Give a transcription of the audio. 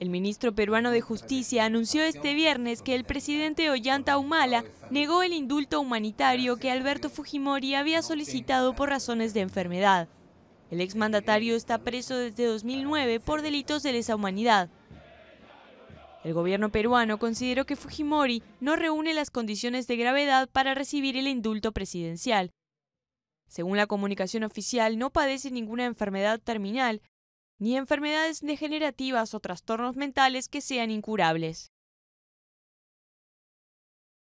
El ministro peruano de Justicia anunció este viernes que el presidente Ollanta Humala negó el indulto humanitario que Alberto Fujimori había solicitado por razones de enfermedad. El exmandatario está preso desde 2009 por delitos de lesa humanidad. El gobierno peruano consideró que Fujimori no reúne las condiciones de gravedad para recibir el indulto presidencial. Según la comunicación oficial, no padece ninguna enfermedad terminal ni enfermedades degenerativas o trastornos mentales que sean incurables.